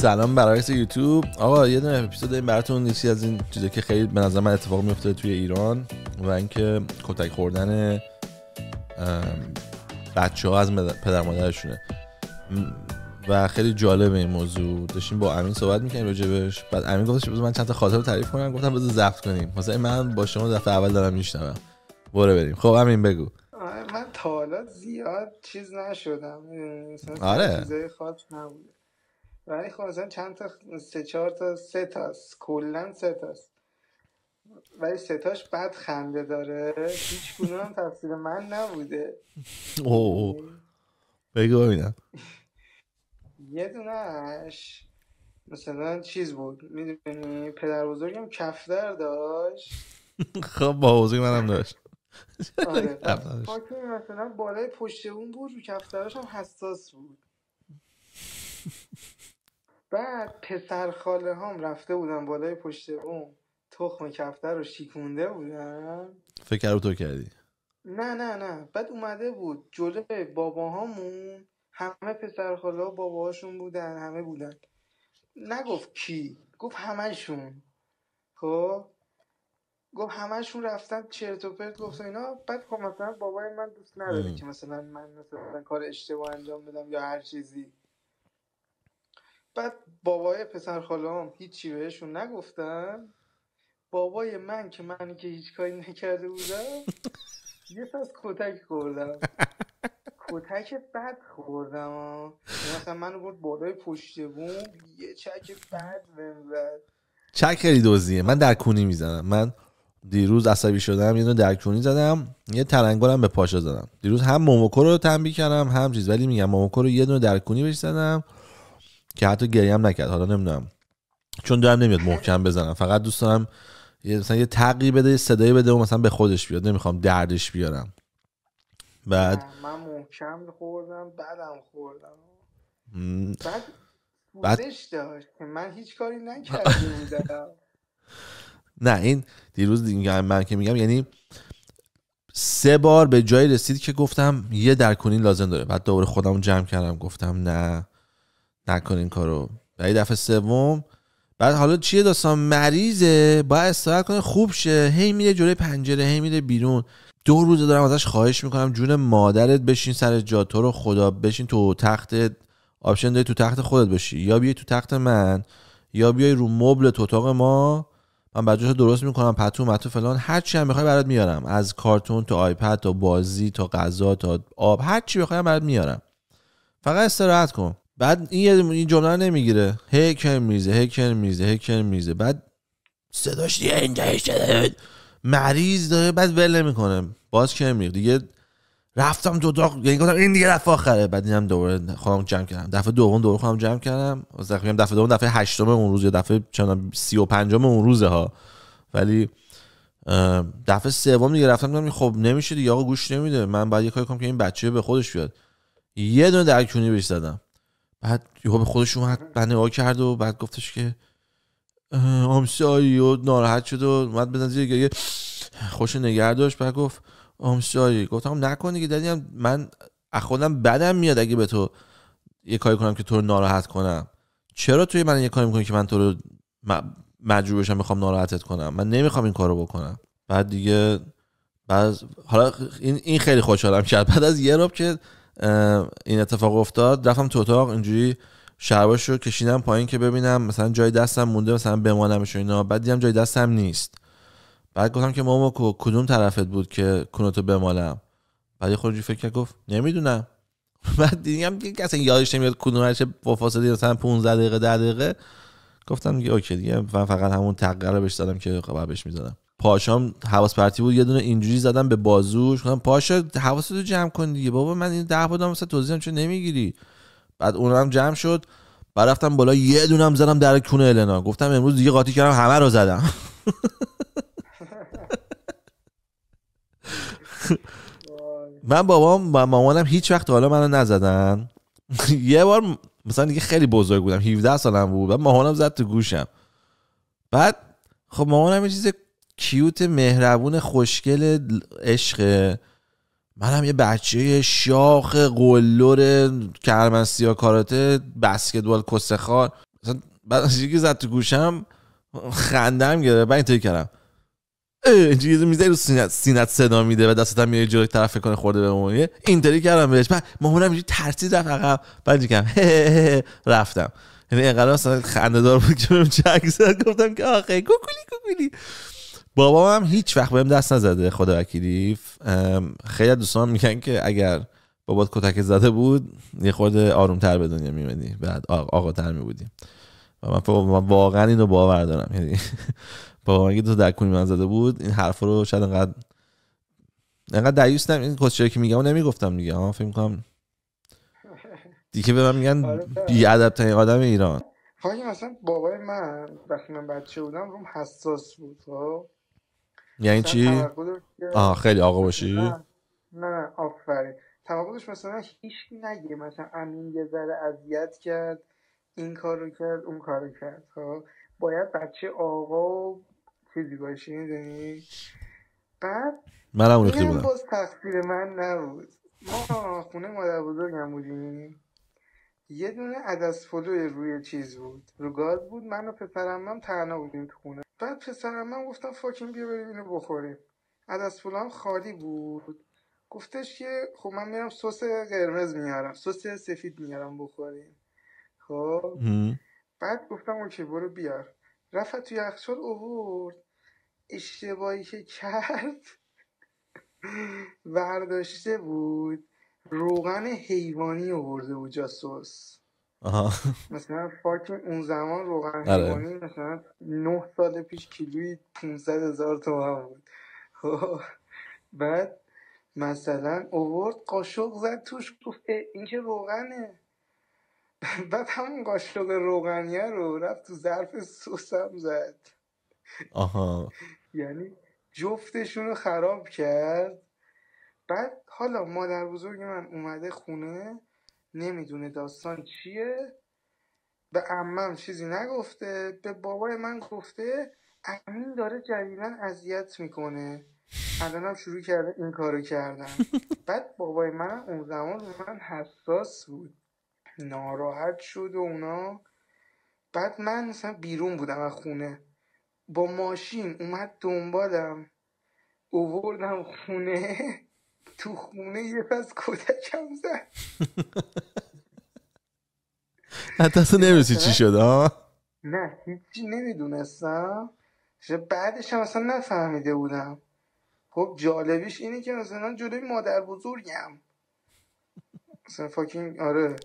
سلام برای یوتیوب آقا یه دونه اپیزود این براتون نیستی از این چیزا که خیلی به نظر من اتفاق میفته توی ایران و اینکه کتک خوردن بچه ها از پدر مادرشونه و خیلی جالبه این موضوع داشتیم با امین صحبت میکنیم بهش بعد امین گفتش بذار من چند تا خاطر رو تعریف کنم گفتم بذار زفت کنیم مثلا من با شما دفعه اول دارم میشنوم برو بریم خب امین بگو آره، من تا حالا زیاد چیز نشدم آره چیزای خاص نبود. ولی خب مثلا چند تا سه چهار تا سه تاست کلا سه تا. ولی تاش بد خنده داره هیچ گونه هم تفسیر من نبوده او بگو ببینم یه دونهش مثلا چیز بود میدونی پدر بزرگم کفتر داشت خب با بزرگ منم داشت آره مثلا بالای پشت اون بود رو کفترش هم حساس بود بعد پسر خاله هم رفته بودن بالای پشت اون تخم کفتر رو شیکونده بودن فکر رو تو کردی نه نه نه بعد اومده بود بابا باباهامون همه پسرخاله ها و باباهاشون بودن همه بودن نگفت کی گفت همشون خب گفت شون رفتن چرت و پرت گفت اینا بعد خب مثلا بابای من دوست نداره که مثلا من مثلا کار اشتباه انجام بدم یا هر چیزی بعد بابای پسر خالام هیچی بهشون نگفتن بابای من که منی که هیچ کاری نکرده بودم یه ساز کتک خوردم کتک بد خوردم یعنی مثلا منو برد بالای پشت بوم یه چک بد زد چک خیلی دوزیه من در کونی میزنم من دیروز عصبی شدم یه در درکونی زدم یه ترنگولم به پاشا زدم دیروز هم موموکو رو تنبیه کردم هم چیز ولی میگم موموکو رو یه دونه درکونی بهش زدم که حتی گریه هم نکرد حالا نمیدونم چون دارم نمیاد محکم بزنم فقط دوست دارم یه مثلا یه تقی بده یه صدایی بده و مثلا به خودش بیاد نمیخوام دردش بیارم بعد من محکم خوردم بعدم خوردم بعد بودش داشت من هیچ کاری نکردم. نه این دیروز دیگه من که میگم یعنی سه بار به جایی رسید که گفتم یه درکنین لازم داره بعد دوباره خودم جمع کردم گفتم نه نکنین این کارو برای دفعه سوم بعد حالا چیه داستان مریضه باید استراحت کنه خوب شه هی میره جلوی پنجره هی میره بیرون دو روزه دارم ازش خواهش میکنم جون مادرت بشین سر جا تو رو خدا بشین تو تخت آپشن داری تو تخت خودت بشی یا بیای تو تخت من یا بیای رو مبل تو اتاق ما من رو درست میکنم پتو متو فلان هر چی هم میخوای برات میارم از کارتون تا آیپد تا بازی تا غذا تا آب هر چی میخوای برات میارم فقط استراحت کن بعد این یه این جمله نمیگیره هیکر میزه هکر میزه هکر میزه بعد صداش دیگه اینجا شده مریض داره بعد ول نمیکنه باز که میگه دیگه رفتم تا یعنی گفتم این دیگه دفعه آخره بعد اینم دوباره خودم جمع کردم دفعه دوم دوباره خودم جمع کردم از دفعه دفعه دوم دفعه هشتم اون روز یا دفعه چند سی و اون روزه ها ولی دفعه سوم دیگه رفتم گفتم خب نمیشه دیگه آقا گوش نمیده من باید یه کاری کنم که این بچه به خودش بیاد یه دونه درکونی بهش زدم بعد یهو به خودش اومد بنه کرد و بعد گفتش که آمسایی و ناراحت شد و اومد بزن زیر گریه خوش نگر داشت بعد گفت آمسی گفتم نکن دیگه من خودم بدم میاد اگه به تو یه کاری کنم که تو رو ناراحت کنم چرا توی من یه کاری میکنی که من تو رو مجبور بشم میخوام ناراحتت کنم من نمیخوام این کارو بکنم بعد دیگه بعد حالا این, این خیلی خوشحالم کرد بعد از یه که این اتفاق افتاد رفتم تو اتاق اینجوری شلوارش رو کشیدم پایین که ببینم مثلا جای دستم مونده مثلا بمانمش اینا بعد دیدم جای دستم نیست بعد گفتم که ماما کدوم طرفت بود که کونتو بمالم بعد یه فکر گفت نمیدونم بعد دیدم که اصلا یادش نمیاد کدومش با فاصله مثلا 15 دقیقه 10 دقیقه گفتم دیگه اوکی دیگه من فقط همون تقره رو بهش دادم که قبل خب بهش میزدم پاشام حواس پرتی بود یه دونه اینجوری زدم به بازوش گفتم پاشا رو جمع کن دیگه بابا من این ده بودم مثلا توضیحم چون نمیگیری بعد اون هم جمع شد بعد رفتم بالا یه دونم زدم در کونه النا گفتم امروز دیگه قاطی کردم همه رو زدم من بابام و مامانم هیچ وقت حالا منو نزدن یه بار مثلا دیگه خیلی بزرگ بودم 17 سالم بود بعد مامانم زد تو گوشم بعد خب مامانم یه چیز کیوت مهربون خوشگل عشق منم یه بچه شاخ قلور سیاه کاراته بسکتبال کسخار مثلا بعد از یکی زد تو گوشم خندم گرفت بعد اینطوری کردم اینجوری میزه رو سینت, سینت صدا میده و دستت میاد جلوی طرف کنه خورده به اینطوری کردم بهش بعد مامانم اینجوری ترسید رفت اقام بعد کردم رفتم یعنی اینقدر اصلا خنده بود که بهم گفتم که آخه کوکولی کوکولی بابا هم هیچ وقت بهم دست نزده خدا وکیلی خیلی دوستان میگن که اگر بابات کتک زده بود یه آروم تر به دنیا میمدی بعد آقا تر میبودی و من, من واقعا اینو باور دارم یعنی اگه تو درکونی من زده بود این حرف رو شاید انقدر انقدر دیوس نمی این کسی که میگم نمیگفتم دیگه ها فکر میکنم دیگه به من میگن آره، بیعدب ترین آدم ایران خانم خب، مثلا بابای من وقتی من بچه بودم روم حساس بود خب. یعنی چی؟ آه خیلی آقا باشی؟ نه نه آفرین مثلا هیچ نگه مثلا امین یه ذره اذیت کرد این کارو کرد اون کارو کرد خب باید بچه آقا چیزی باشی میدونی بعد من هم بودم تقصیر من نبود ما خونه مادر بزرگم بودیم یه دونه عدس فلو روی چیز بود رو گاز بود من و پسرم هم تنها بودیم تو خونه بعد پسرم من گفتم فاکین بیا بریم اینو بخوریم هم خالی بود گفتش که خب من میرم سس قرمز میارم سس سفید میارم بخوریم خب بعد گفتم اوکی برو بیار رفت توی یخچال اوورد اشتباهی که کرد برداشته بود روغن حیوانی اوورده بود جا سس مثلا فاک اون زمان روغن حیوانی آره. مثلا 9 سال پیش کیلوی 500 هزار تومن بود خب بعد مثلا اوورد قاشق زد توش گفت این که روغنه بعد همون قاشق روغنیه رو رفت تو ظرف سوسم زد آها یعنی جفتشون رو خراب کرد بعد حالا مادر بزرگ من اومده خونه نمیدونه داستان چیه به امم چیزی نگفته به بابای من گفته امین داره جدیدا اذیت میکنه الانم شروع کرده این کارو کردن بعد بابای من اون زمان من حساس بود ناراحت شد و اونا بعد من مثلا بیرون بودم از خونه با ماشین اومد دنبالم اووردم خونه تو خونه یه پس کودکم زد حتی اصلا چی شد ها نه هیچی نمیدونستم بعدش هم اصلا نفهمیده بودم خب جالبیش اینه که مثلا جلوی مادر بزرگم مثلا فاکین آره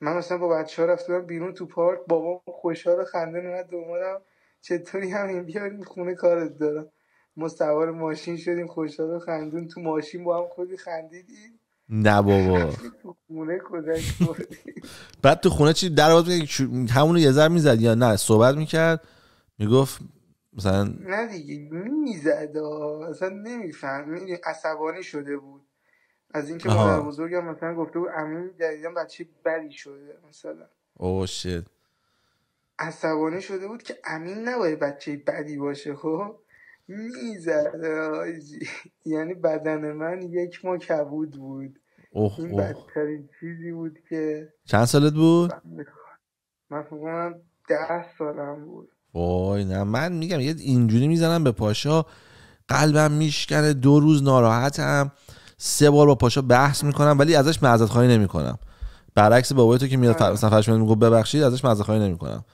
من مثلا با بچه ها رفته بیرون تو پارک بابا خوشحال خنده نمید دومادم چطوری همین بیاریم خونه کارت دارم ما سوار ماشین شدیم خوشحال خندون تو ماشین با هم خودی خندیدیم نه بابا خونه بعد تو خونه چی در باز همونو یه ذر میزد یا نه صحبت میکرد میگفت مثلا نه دیگه میزد اصلا نمیفهم عصبانی شده بود از اینکه مادر بزرگم مثلا گفته بود امین جدیدن بچه بری شده مثلا اوه عصبانی شده بود که امین نباید بچه بدی باشه خب میزده یعنی بدن من یک ما کبود بود اوه این بدترین چیزی بود که چند سالت بود؟ من فکر ده سالم بود وای نه من میگم یه اینجوری میزنم به پاشا قلبم میشکنه دو روز ناراحتم سه بار با پاشا بحث میکنم ولی ازش معذرت خواهی نمیکنم برعکس بابای تو که میاد سفرش آره. میاد ببخشید ازش معذرت خواهی نمیکنم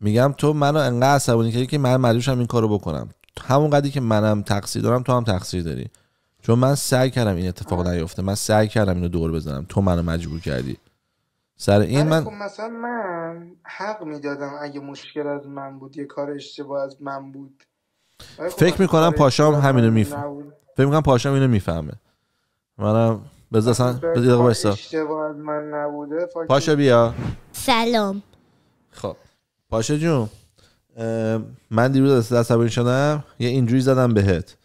میگم تو منو انقدر عصبانی کردی که من مجبورم این کارو بکنم همون قدری که منم تقصیر دارم تو هم تقصیر داری چون من سعی کردم این اتفاق نیفته من سعی کردم اینو دور بزنم تو منو مجبور کردی سر این من خب مثلا من حق میدادم اگه مشکل از من بود یه کار اشتباه از من بود خب فکر میکنم پاشام همینو میفهمه فکر میکنم پاشام اینو میفهمه منم بذار اصلا بذار پاشا بیا سلام خب پاشا جون من دیروز عصبانی شدم یه اینجوری زدم بهت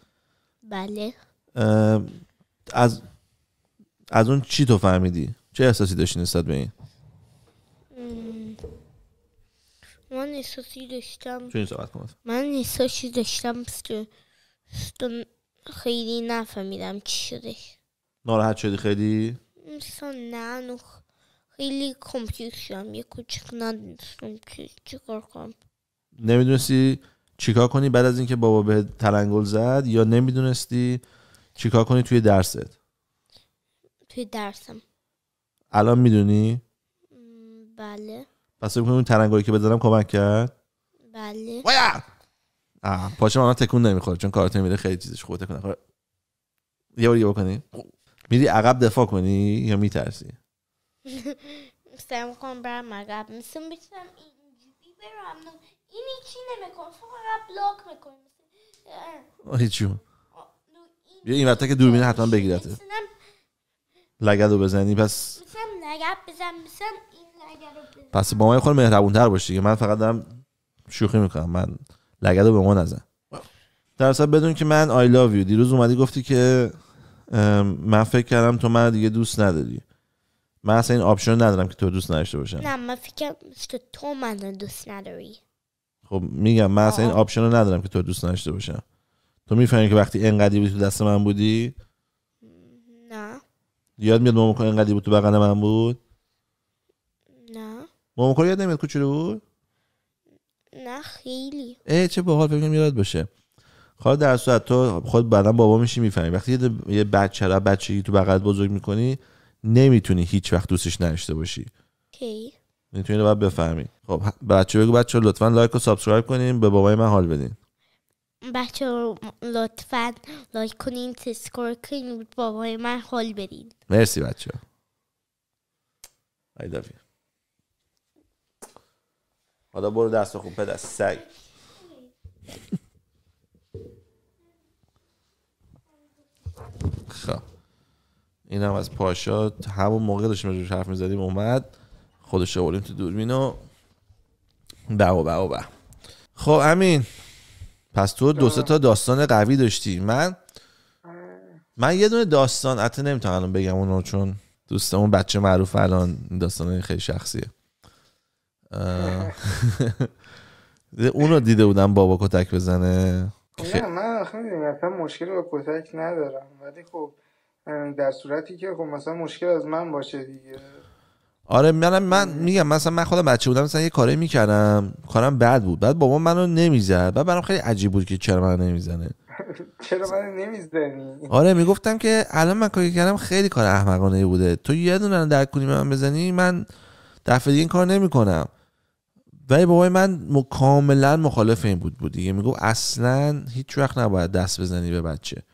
بله از از اون چی تو فهمیدی چه احساسی داشتی نسبت به این من احساسی داشتم من احساسی داشتم خیلی نفهمیدم چی شده ناراحت شدی خیلی مثلا نه خیلی کمپیوز شدم یه کوچک ندونستم چی کار کنم نمیدونستی چیکار کنی بعد از اینکه بابا به ترنگل زد یا نمیدونستی چیکار کنی توی درست توی درسم الان میدونی بله پس میکنم اون ترنگلی که بزنم کمک کرد بله آه پاشه من تکون نمیخوره چون کارتون میده خیلی چیزش خود تکون آره. یه بار یه بکنی میری عقب دفاع کنی یا میترسی سعی میکنم برم عقب میسم اینجوری برم این چی نمیکنه فقط بلاک میکنه هیچی بیا این وقتا که دوربین حتما بگیرته لگد رو بزنی پس مثلا لگد بزن این بزن پس با ما خود مهربون تر باشی من فقط دارم شوخی میکنم من لگد رو به ما نزن در بدون که من آی love یو دیروز اومدی گفتی که من فکر کردم تو من دیگه دوست نداری من اصلا این آپشن ندارم که تو دوست نداشته باشم نه من فکر که تو من دوست نداری خب میگم من اصلا این آپشن رو ندارم که تو دوست نداشته باشم تو میفهمی که وقتی انقدی بودی تو دست من بودی نه یاد میاد که انقدی بود تو بغل من بود نه که یاد نمیاد کوچولو بود نه خیلی ای چه باحال فکر یاد باشه حالا خب، در صورت تو خود بعدا بابا میشی میفهمی وقتی یه بچه را بچگی تو بغل بزرگ میکنی نمیتونی هیچ وقت دوستش نداشته باشی کی میتونید بعد بفهمید خب بچه بگو بچه لطفا لایک و سابسکرایب کنین به بابای من حال بدین بچه لطفا لایک کنین سابسکرایب کنین بابای من حال بدین مرسی بچه ها حالا برو دست خوب پدر سگ خب این هم از پاشا همون موقع داشتیم روش حرف میزدیم اومد خودش آوردیم تو دوربین و با بقا بقا خب امین پس تو دو سه تا داستان قوی داشتی من من یه دونه داستان حتی نمیتونم الان بگم اونو چون دوستمون بچه معروف الان داستان خیلی شخصیه اونو دیده بودم بابا کتک بزنه نه من خیلی مشکل با کتک ندارم ولی خب در صورتی که خب مثلا مشکل از من باشه دیگه آره من من میگم مثلا من خودم بچه بودم مثلا یه کاری میکردم کارم بد بود بعد بابا منو نمیزد بعد برام خیلی عجیب بود که چرا منو نمیزنه چرا منو نمیزنی آره میگفتم که الان من کاری کردم خیلی کار احمقانه بوده تو یه دونه درک کنی من بزنی من دفعه دیگه این کار نمیکنم ولی بابای من م... کاملا مخالف این بود بود دیگه میگفت اصلا هیچ وقت نباید دست بزنی به بچه